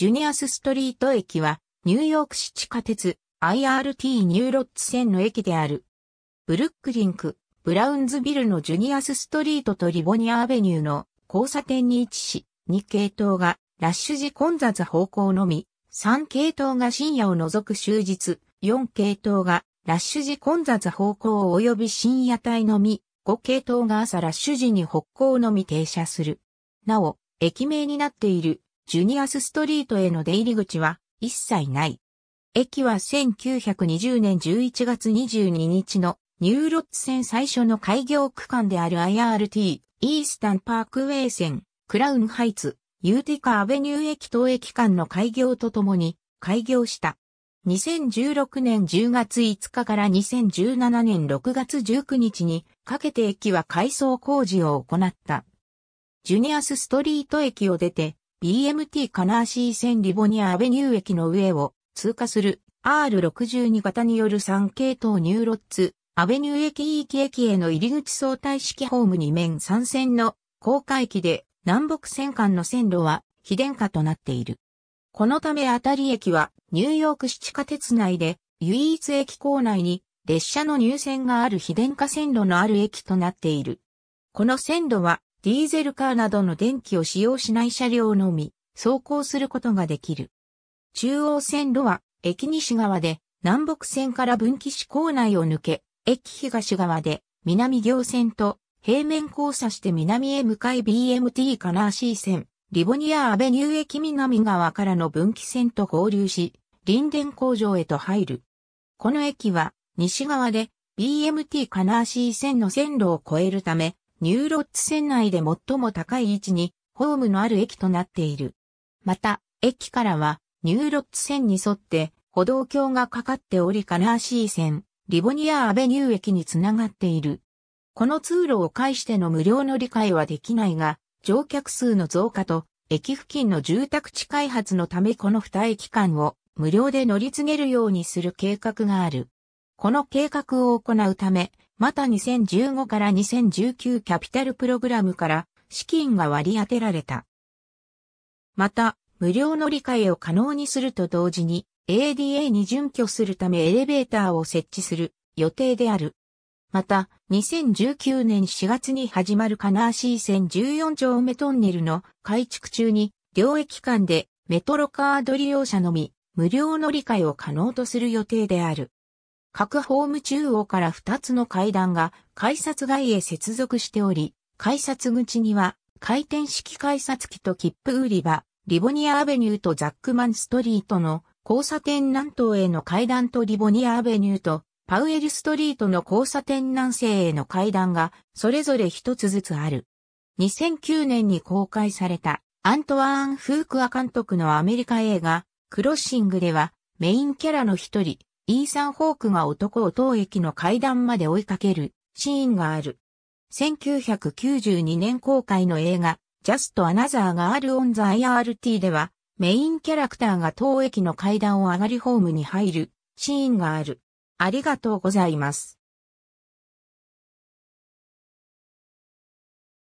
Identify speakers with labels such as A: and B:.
A: ジュニアスストリート駅は、ニューヨーク市地下鉄 IRT ニューロッツ線の駅である。ブルックリンク、ブラウンズビルのジュニアスストリートとリボニアアベニューの交差点に位置し、2系統がラッシュ時混雑方向のみ、3系統が深夜を除く終日、4系統がラッシュ時混雑方向及び深夜帯のみ、5系統が朝ラッシュ時に北向のみ停車する。なお、駅名になっているジュニアスストリートへの出入り口は一切ない。駅は1920年11月22日のニューロッツ線最初の開業区間である IRT、イースタンパークウェイ線、クラウンハイツ、ユーティカアベニュー駅等駅間の開業とともに開業した。2016年10月5日から2017年6月19日にかけて駅は改装工事を行った。ジュニアスストリート駅を出て BMT カナーシー線リボニアアベニュー駅の上を通過する R62 型による3系統ニューロッツ、アベニュー駅駅駅への入り口相対式ホーム2面3線の高架駅で南北線間の線路は非電化となっている。このためあたり駅はニューヨーク市地下鉄内で唯一駅構内に列車の入線がある非電化線路のある駅となっている。この線路はディーゼルカーなどの電気を使用しない車両のみ、走行することができる。中央線路は、駅西側で、南北線から分岐市構内を抜け、駅東側で、南行線と、平面交差して南へ向かい BMT カナーシー線、リボニアアベニュー駅南側からの分岐線と合流し、林電工場へと入る。この駅は、西側で、BMT カナーシー線の線路を越えるため、ニューロッツ線内で最も高い位置にホームのある駅となっている。また、駅からはニューロッツ線に沿って歩道橋がかかっておりカナーシー線、リボニアアベニュー駅につながっている。この通路を介しての無料の理解はできないが、乗客数の増加と駅付近の住宅地開発のためこの二駅間を無料で乗り継げるようにする計画がある。この計画を行うため、また2015から2019キャピタルプログラムから資金が割り当てられた。また、無料乗り換えを可能にすると同時に ADA に準拠するためエレベーターを設置する予定である。また、2019年4月に始まるカナーシー線14丁目トンネルの改築中に、両駅間でメトロカード利用者のみ、無料乗り換えを可能とする予定である。各ホーム中央から2つの階段が改札外へ接続しており、改札口には回転式改札機と切符売り場、リボニアアベニューとザックマンストリートの交差点南東への階段とリボニアアベニューとパウエルストリートの交差点南西への階段がそれぞれ一つずつある。2009年に公開されたアントワーン・フークア監督のアメリカ映画クロッシングではメインキャラの一人イーサン・ホークが男を当駅の階段まで追いかけるシーンがある。1992年公開の映画、ジャスト・アナザーがあるオンザ・ IRT では、メインキャラクターが当駅の階段を上がりホームに入るシーンがある。ありがとうございます。